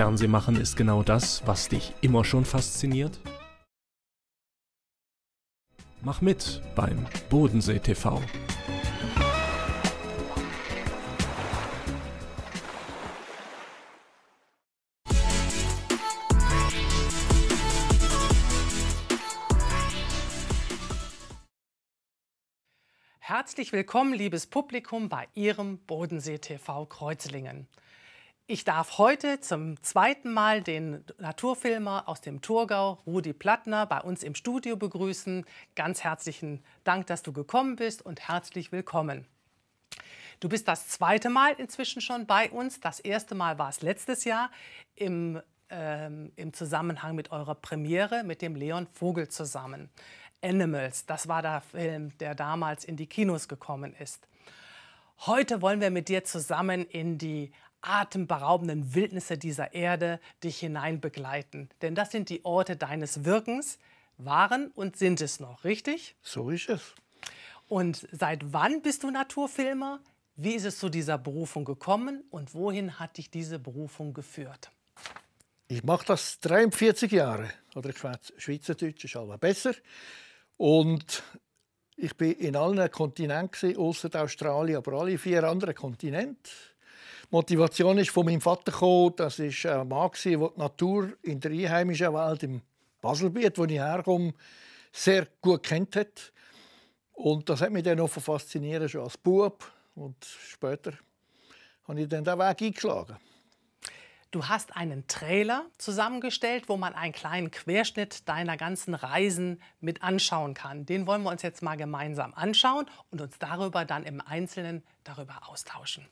Fernsehmachen ist genau das, was dich immer schon fasziniert? Mach mit beim Bodensee TV. Herzlich willkommen, liebes Publikum, bei Ihrem Bodensee TV Kreuzlingen. Ich darf heute zum zweiten Mal den Naturfilmer aus dem Thurgau, Rudi Plattner, bei uns im Studio begrüßen. Ganz herzlichen Dank, dass du gekommen bist und herzlich willkommen. Du bist das zweite Mal inzwischen schon bei uns. Das erste Mal war es letztes Jahr im, ähm, im Zusammenhang mit eurer Premiere mit dem Leon Vogel zusammen. Animals, das war der Film, der damals in die Kinos gekommen ist. Heute wollen wir mit dir zusammen in die atemberaubenden Wildnisse dieser Erde dich hinein begleiten. Denn das sind die Orte deines Wirkens, waren und sind es noch, richtig? So ist es. Und seit wann bist du Naturfilmer? Wie ist es zu dieser Berufung gekommen und wohin hat dich diese Berufung geführt? Ich mache das 43 Jahre. Oder ich schwätze Schweizerdeutsch, ist aber besser. Und ich bin in allen Kontinenten, außer Australien, aber alle vier anderen Kontinente. Die Motivation ist von meinem Vater gekommen. Das ist ein Mann, der die Natur in der einheimischen Welt im Baselbiet, wo ich herkomme, sehr gut kennt hat. Und das hat mich dann auch fasziniert, schon als Bub. Und später habe ich dann den Weg eingeschlagen. Du hast einen Trailer zusammengestellt, wo man einen kleinen Querschnitt deiner ganzen Reisen mit anschauen kann. Den wollen wir uns jetzt mal gemeinsam anschauen und uns darüber dann im Einzelnen darüber austauschen.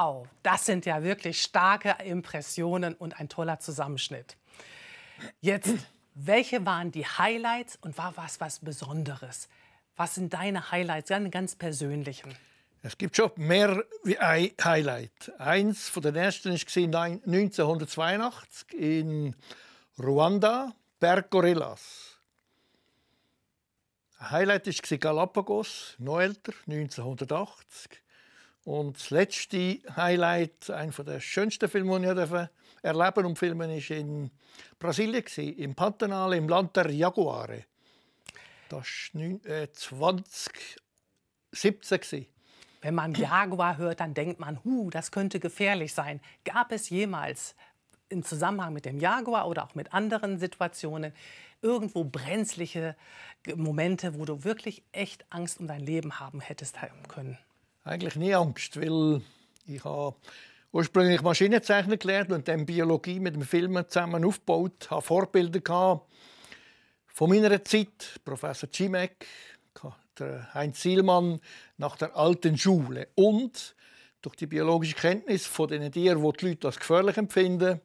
Wow, das sind ja wirklich starke Impressionen und ein toller Zusammenschnitt. Jetzt, welche waren die Highlights und war was was Besonderes? Was sind deine Highlights, deine ganz persönlichen? Es gibt schon mehr wie ein Highlight. Eins von den ersten war 1982 in Ruanda, Berggorillas. Ein Highlight war Galapagos, noch älter, 1980. Und das letzte Highlight, einer der schönsten Filme, die ich erleben und filmen ist in Brasilien, im Pantanal, im Land der Jaguare. Das äh, war 2017. Wenn man Jaguar hört, dann denkt man, hu, das könnte gefährlich sein. Gab es jemals im Zusammenhang mit dem Jaguar oder auch mit anderen Situationen irgendwo brenzliche Momente, wo du wirklich echt Angst um dein Leben haben hättest können? eigentlich nie Angst, weil ich habe ursprünglich Maschinenzeichner gelernt und dann Biologie mit dem Filmen zusammen aufgebaut, ich habe Vorbilder von meiner Zeit, Professor Cimek, Heinz Sielmann nach der alten Schule und durch die biologische Kenntnis von den Tieren, die die Leute als gefährlich empfinden,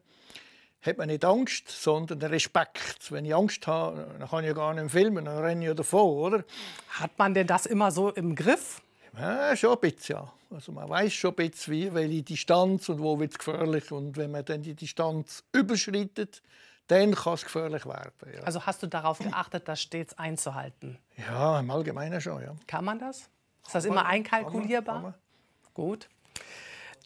hat man nicht Angst, sondern Respekt. Wenn ich Angst habe, dann kann ich ja gar nicht filmen, dann renne ich ja davon, oder? Hat man denn das immer so im Griff? Ja, schon ein bisschen, ja. Also man weiß schon ein bisschen, wie, welche Distanz und wo wird es gefährlich. Und wenn man dann die Distanz überschreitet, dann kann es gefährlich werden. Ja. Also hast du darauf geachtet, das stets einzuhalten? Ja, im Allgemeinen schon, ja. Kann man das? Ist das immer einkalkulierbar? Kann man, kann man. Gut.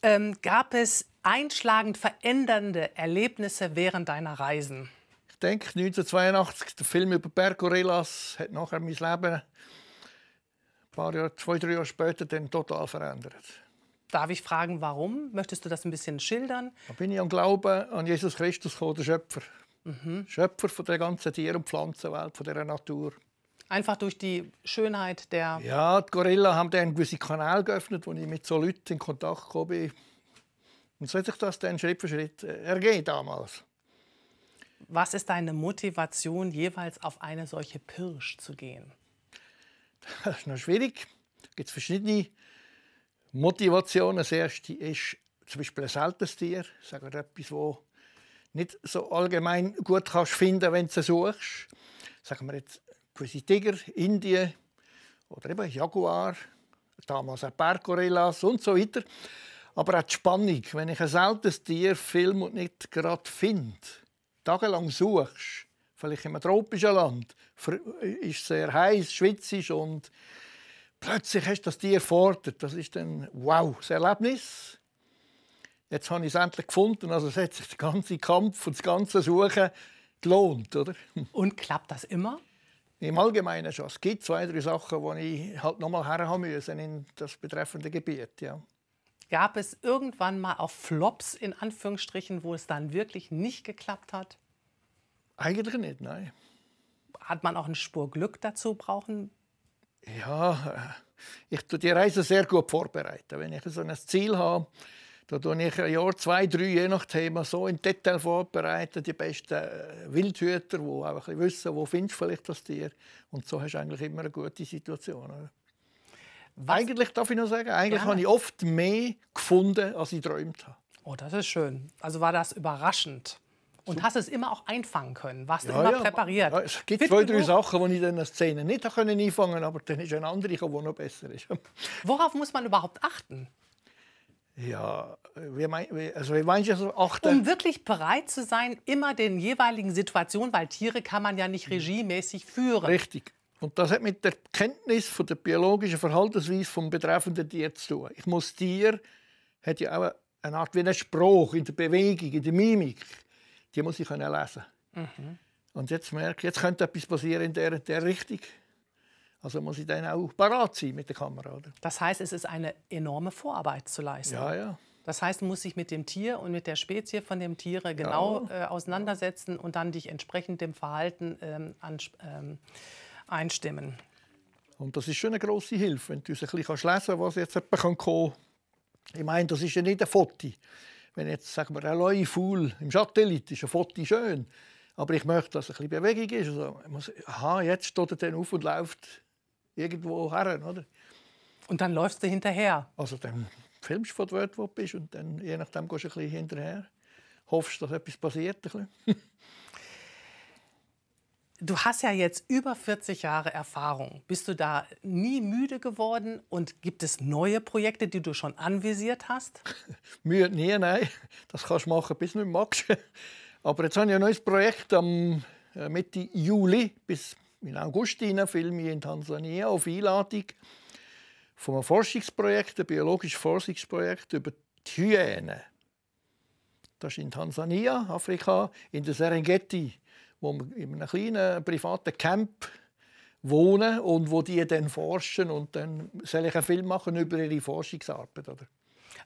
Ähm, gab es einschlagend verändernde Erlebnisse während deiner Reisen? Ich denke, 1982, der Film über Bergorillas hat nachher mein Leben war ja zwei, drei Jahre später dann total verändert. Darf ich fragen, warum? Möchtest du das ein bisschen schildern? Da bin ich am Glauben an Jesus Christus gekommen, der Schöpfer. Mhm. Schöpfer von der ganzen Tier- und Pflanzenwelt, von der Natur. Einfach durch die Schönheit der... Ja, die Gorilla haben dann einen gewissen Kanal geöffnet, wo ich mit so Leuten in Kontakt gekommen Und so hat sich das dann Schritt für Schritt äh, ergeben damals. Was ist deine Motivation, jeweils auf eine solche Pirsch zu gehen? Das ist noch schwierig. Da gibt es verschiedene Motivationen. Das erste ist zum Beispiel ein seltenes Tier. Sagen wir etwas, das nicht so allgemein gut kannst finden wenn du es suchst. Sagen wir jetzt gewisse Tiger, Indien oder eben Jaguar, damals auch Berggorillas und so weiter. Aber auch die Spannung, wenn ich ein seltenes Tier film und nicht gerade finde, tagelang suchst, vielleicht einem tropischen Land, äh, ist sehr heiß, schwitzisch und plötzlich hast du das Tier fordert. Das ist ein wow, das Erlebnis. Jetzt habe ich es endlich gefunden. Also es hat sich der ganze Kampf und das ganze Suchen gelohnt. Oder? Und klappt das immer? Im Allgemeinen schon. Es gibt zwei, drei Sachen, die ich halt nochmal herhaben müssen in das betreffende Gebiet. Ja. Gab es irgendwann mal auch Flops, in Anführungsstrichen, wo es dann wirklich nicht geklappt hat? Eigentlich nicht, nein. Hat man auch eine Spur Glück dazu brauchen? Ja, äh, ich tue die Reise sehr gut vorbereiten. Wenn ich so ein Ziel habe, dann tue ich ein Jahr, zwei, drei, je nach Thema, so im Detail vorbereiten, die besten äh, Wildhüter, die einfach wissen, wo findest du vielleicht das Tier. Und so hast du eigentlich immer eine gute Situation. Was? Eigentlich darf ich nur sagen, eigentlich ja. habe ich oft mehr gefunden, als ich träumt habe. Oh, das ist schön. Also war das überraschend? Und hast es immer auch einfangen können, warst ja, immer ja, präpariert. Ja, es gibt Fit zwei, drei Sachen, die ich in der Szene nicht einfangen konnte, aber dann ist ein anderer, der noch besser ist. Worauf muss man überhaupt achten? Ja, wie, mein, also wie meinst du so achten? Um wirklich bereit zu sein, immer den jeweiligen Situationen, weil Tiere kann man ja nicht mhm. regiemäßig führen. Richtig. Und das hat mit der Kenntnis von der biologischen Verhaltensweise vom betreffenden Tier zu tun. Ich muss Tier hat ja auch eine Art wie ein Spruch in der Bewegung, in der Mimik die muss ich können lesen mhm. Und jetzt merke ich, jetzt könnte etwas passieren in der, der Richtung. Also muss ich dann auch parat sein mit der Kamera. Oder? Das heißt, es ist eine enorme Vorarbeit zu leisten. Ja, ja. Das heißt, muss ich mit dem Tier und mit der Spezie von dem Tiere genau ja. äh, auseinandersetzen und dann dich entsprechend dem Verhalten ähm, ähm, einstimmen. Und das ist schon eine große Hilfe, wenn du es ein bisschen lesen kannst, was jetzt jemand kann Ich meine, das ist ja nicht ein Foto wenn jetzt sagen wir, ein Leufuhl im Schatten liegt, ist ein Foto schön. Aber ich möchte, dass ein bisschen Bewegung ist. Also, muss, aha, jetzt steht er dann auf und läuft irgendwo her. Oder? Und dann läufst du hinterher? Also dann filmst du von dort, wo du bist und dann, je nachdem gehst du ein bisschen hinterher. Hoffst, dass etwas passiert. Du hast ja jetzt über 40 Jahre Erfahrung. Bist du da nie müde geworden und gibt es neue Projekte, die du schon anvisiert hast? müde nie, nein. Das kannst du machen, bis du nicht magst. Aber jetzt habe ich ein neues Projekt am äh, Mitte Juli bis in August rein, filme in Tansania auf Einladung von einem Forschungsprojekt, ein biologisches Forschungsprojekt über die Hyänen. Das ist in Tansania, Afrika, in der Serengeti wo wir in einem kleinen privaten Camp wohnen und wo die dann forschen und dann soll ich einen Film machen über ihre Forschungsarbeit, oder?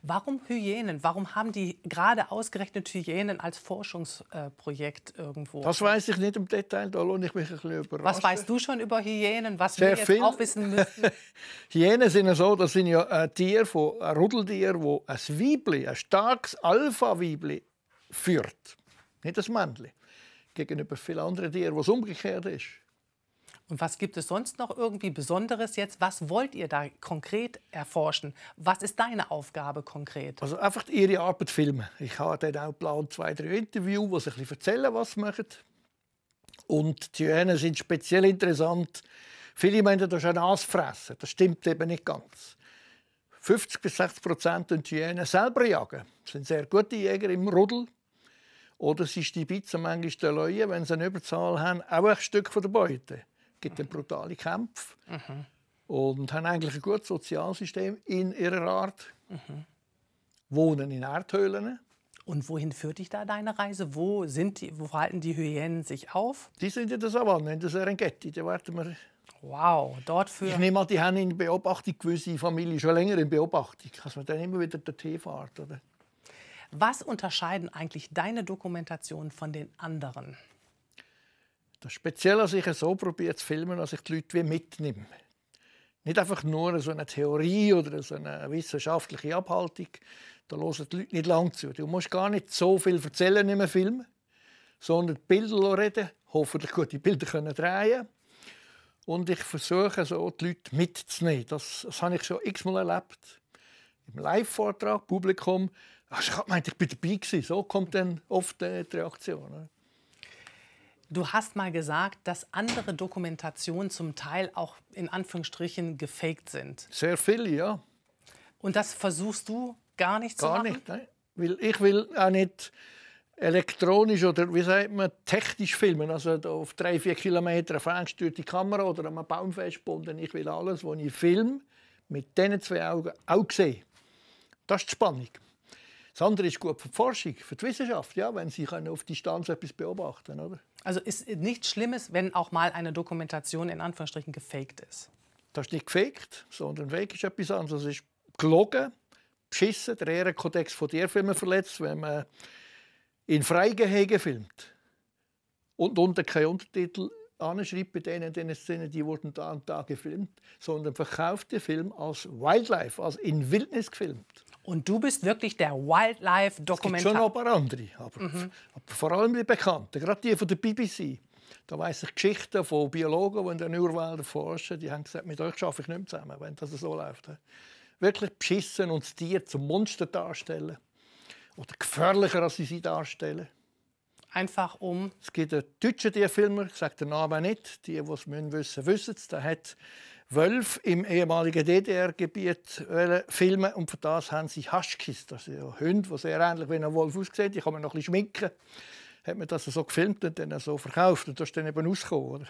Warum Hyänen? Warum haben die gerade ausgerechnet Hyänen als Forschungsprojekt äh, irgendwo? Das weiß ich nicht im Detail, da lohne ich mich ein bisschen überrascht. Was weißt du schon über Hyänen, was Sehr wir jetzt viel. auch wissen müssen? Hyänen sind ja so, das sind ja ein äh, Tier, von, ein äh, Rudeltier, wo ein Weibli, ein starkes Alpha-Weibli führt, nicht das Männchen gegenüber vielen anderen Tieren, wo es umgekehrt ist. Und was gibt es sonst noch irgendwie Besonderes jetzt? Was wollt ihr da konkret erforschen? Was ist deine Aufgabe konkret? Also einfach ihre Arbeit filmen. Ich habe dann auch geplant zwei, drei Interviews, wo sie ein bisschen erzählen, was sie machen. Und die Hyänen sind speziell interessant. Viele meinen, das ist ein Aasfresser. Das stimmt eben nicht ganz. 50 bis 60 Prozent der Hyänen selber jagen. Das sind sehr gute Jäger im Rudel. Oder sie stibitzen manchmal den Leuten, wenn sie eine Überzahl haben, auch ein Stück von der Beute. Es gibt mhm. brutale Kämpfe. Mhm. Und haben eigentlich ein gutes Sozialsystem in ihrer Art. Mhm. Wohnen in Erdhöhlen. Und wohin führt dich da deine Reise? Wo, sind die, wo halten die Hyänen sich auf? Die sind in der Savanne, in der Serengeti. Da warten wir. Wow, dort für. Ich nehme mal, die haben in Beobachtung gewisse Familien schon länger in Beobachtung, dass man dann immer wieder den Tee fährt. Oder? Was unterscheiden eigentlich deine Dokumentationen von den anderen? Das Spezielle, dass ich so probiere zu filmen, dass ich die Leute wie mitnehme. Nicht einfach nur so eine Theorie oder so eine wissenschaftliche Abhaltung. Da hören die Leute nicht lang zu. Du musst gar nicht so viel erzählen in einem Film, sondern die Bilder reden, hoffentlich gute Bilder können drehen und ich versuche so die Leute mitzunehmen. Das, das habe ich schon x-mal erlebt. Im Live-Vortrag, Publikum, Hast du gemeint, ich bin dabei gewesen. So kommt dann oft äh, die Reaktion. Ne? Du hast mal gesagt, dass andere Dokumentationen zum Teil auch in Anführungsstrichen gefaked sind. Sehr viele, ja. Und das versuchst du gar nicht gar zu machen? Gar nicht, nein. Weil ich will auch nicht elektronisch oder wie sagt man, technisch filmen. Also auf drei, vier Kilometer fährst durch die Kamera oder am Baum festgebunden. Ich will alles, was ich filme, mit diesen zwei Augen auch sehen. Das ist die Spannung. Das andere ist gut für die Forschung, für die Wissenschaft, ja, wenn sie können auf Distanz etwas beobachten können. Also ist nichts Schlimmes, wenn auch mal eine Dokumentation in Anführungsstrichen gefaked ist? Das ist nicht gefaked, sondern weg ist etwas anderes. Es ist gelogen, beschissen, der Ehrenkodex von der Firma verletzt, wenn man in Freigehege filmt und unter keinen Untertitel anschreibt bei denen, denen Szenen, die wurden da und da gefilmt, sondern verkauft den Film als Wildlife, als in Wildnis gefilmt. Und du bist wirklich der Wildlife-Dokumentar. Es gibt schon noch ein paar andere, aber, mhm. aber vor allem die Bekannten, gerade die von der BBC. Da weiss ich Geschichten von Biologen, die in den Urwäldern forschen, die haben gesagt, mit euch arbeite ich nicht mehr zusammen, wenn das so läuft. Wirklich beschissen und das Tier zum Monster darstellen. Oder gefährlicher, als sie sie darstellen. Einfach um... Es gibt einen deutschen Tierfilmer, ich sage den Namen nicht, die, die es wissen müssen, wissen es. Wölfe im ehemaligen DDR-Gebiet filmen und für das haben sie Haschkis, das sind ja Hunde, die sehr ähnlich wie ein Wolf aussehen, die kann man noch ein bisschen schminken. Hat man das so gefilmt und dann so verkauft und das ist dann eben rausgekommen.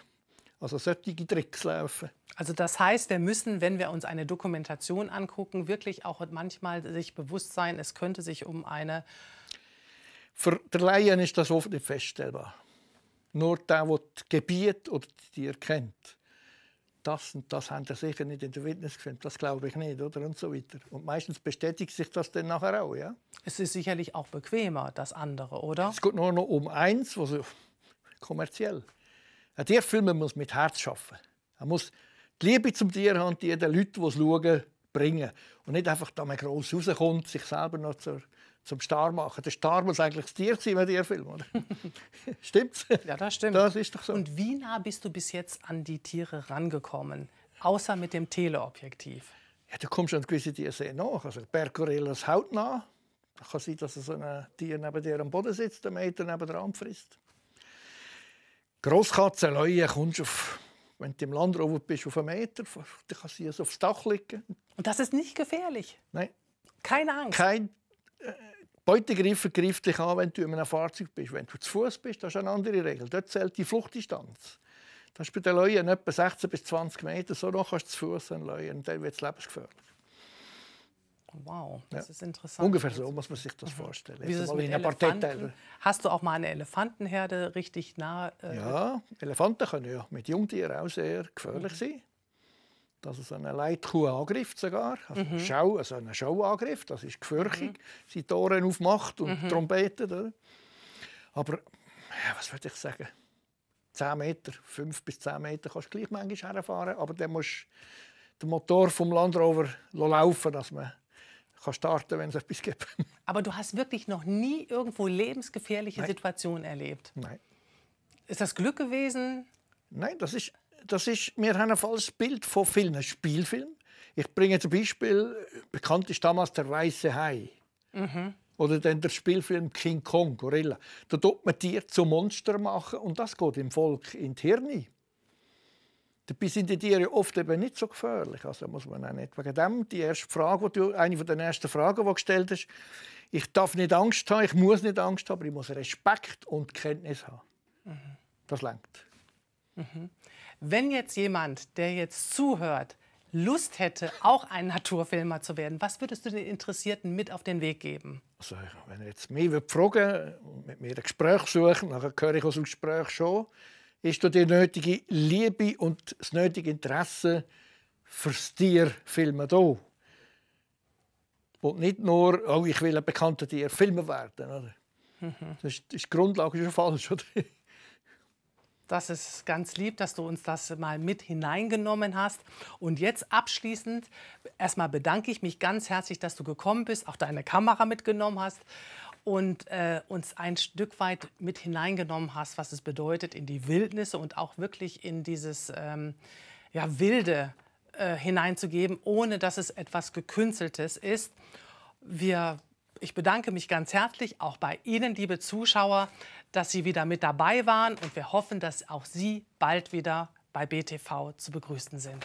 Also solche Tricks laufen. Also das heißt, wir müssen, wenn wir uns eine Dokumentation angucken, wirklich auch manchmal sich bewusst sein, es könnte sich um eine... Für den Laien ist das oft nicht feststellbar. Nur der, der das Gebiet oder die Tiere kennt das und das haben sie sicher nicht in der Witness gefilmt, das glaube ich nicht, oder? Und so weiter. Und meistens bestätigt sich das dann nachher auch, ja? Es ist sicherlich auch bequemer, das andere, oder? Es geht nur noch um eins, was kommerziell. Ein Tierfilmer muss mit Herz schaffen. Er muss die Liebe zum Tier haben, die den Leuten, die es schauen, bringen. Und nicht einfach, dass man gross rauskommt, sich selber noch zur, zum Star machen. Der Star muss eigentlich das Tier sein wenn dir Film, oder? Stimmt's? Ja, das stimmt. Das ist doch so. Und wie nah bist du bis jetzt an die Tiere rangekommen? Außer mit dem Teleobjektiv. Ja, du kommst an gewisse Tiere sehr nach. Also Berggorillas hautnah. Da kann sein, dass so ein Tier neben dir am Boden sitzt, einen Meter neben dran frisst. Grosskatzen, Leuen, kommst du auf wenn du im Landrover bist, auf einen Meter, dann kannst du aufs Dach liegen. Und das ist nicht gefährlich? Nein. Keine Angst? Kein äh, greift dich an, wenn du in einem Fahrzeug bist. Wenn du zu Fuß bist, das ist eine andere Regel. Dort zählt die Fluchtdistanz. Das ist bei den Leuten etwa 16 bis 20 Meter. So noch kannst du zu Fuß einen Leuten. Und dann wird es lebensgefährlich. Wow, das ja. ist interessant. Ungefähr so muss man sich das mhm. vorstellen. Wie ist es mit Elefanten? Hast du auch mal eine Elefantenherde richtig nah? Äh ja, Elefanten können ja mit Jungtieren auch sehr gefährlich mhm. sein. Dass es eine Leitkuh angriff sogar, also, mhm. also eine Show das ist gefürchtig, mhm. sie Toren aufmacht und mhm. Trompeten. Oder? Aber, ja, was würde ich sagen? 10 Meter, 5 bis 10 Meter kannst du gleich manchmal herfahren, aber dann musst du den Motor vom Land Rover laufen, dass man kann starten, wenn es etwas gibt. Aber du hast wirklich noch nie irgendwo lebensgefährliche Nein. Situationen erlebt? Nein. Ist das Glück gewesen? Nein, das ist, das ist, wir haben ein falsches Bild von vielen Spielfilmen. Ich bringe zum Beispiel, äh, bekannt ist damals der Weiße Hai. Mhm. Oder dann der Spielfilm King Kong, Gorilla. Da tut man Tier zu Monster machen und das geht im Volk in die Hirne. Dabei sind die Tiere oft eben nicht so gefährlich. Also muss man auch nicht. Wegen dem, die erste Frage, die du, eine von den ersten Fragen, die du gestellt hast, ich darf nicht Angst haben, ich muss nicht Angst haben, aber ich muss Respekt und Kenntnis haben. Mhm. Das langt. Mhm. Wenn jetzt jemand, der jetzt zuhört, Lust hätte, auch ein Naturfilmer zu werden, was würdest du den Interessierten mit auf den Weg geben? Also, wenn er jetzt mich fragen würde, mit mir ein Gespräch suchen, dann höre ich aus dem Gespräch schon, hast du die nötige Liebe und das nötige Interesse fürs Tier filmen da. Und nicht nur, oh, ich will ein bekannter Tier filmen werden. Oder? Mhm. Das, ist, das die Grundlage ist ja falsch. Oder? Das ist ganz lieb, dass du uns das mal mit hineingenommen hast. Und jetzt abschließend, erstmal bedanke ich mich ganz herzlich, dass du gekommen bist, auch deine Kamera mitgenommen hast und äh, uns ein Stück weit mit hineingenommen hast, was es bedeutet, in die Wildnisse und auch wirklich in dieses ähm, ja, Wilde äh, hineinzugeben, ohne dass es etwas Gekünsteltes ist. Wir ich bedanke mich ganz herzlich auch bei Ihnen, liebe Zuschauer, dass Sie wieder mit dabei waren und wir hoffen, dass auch Sie bald wieder bei BTV zu begrüßen sind.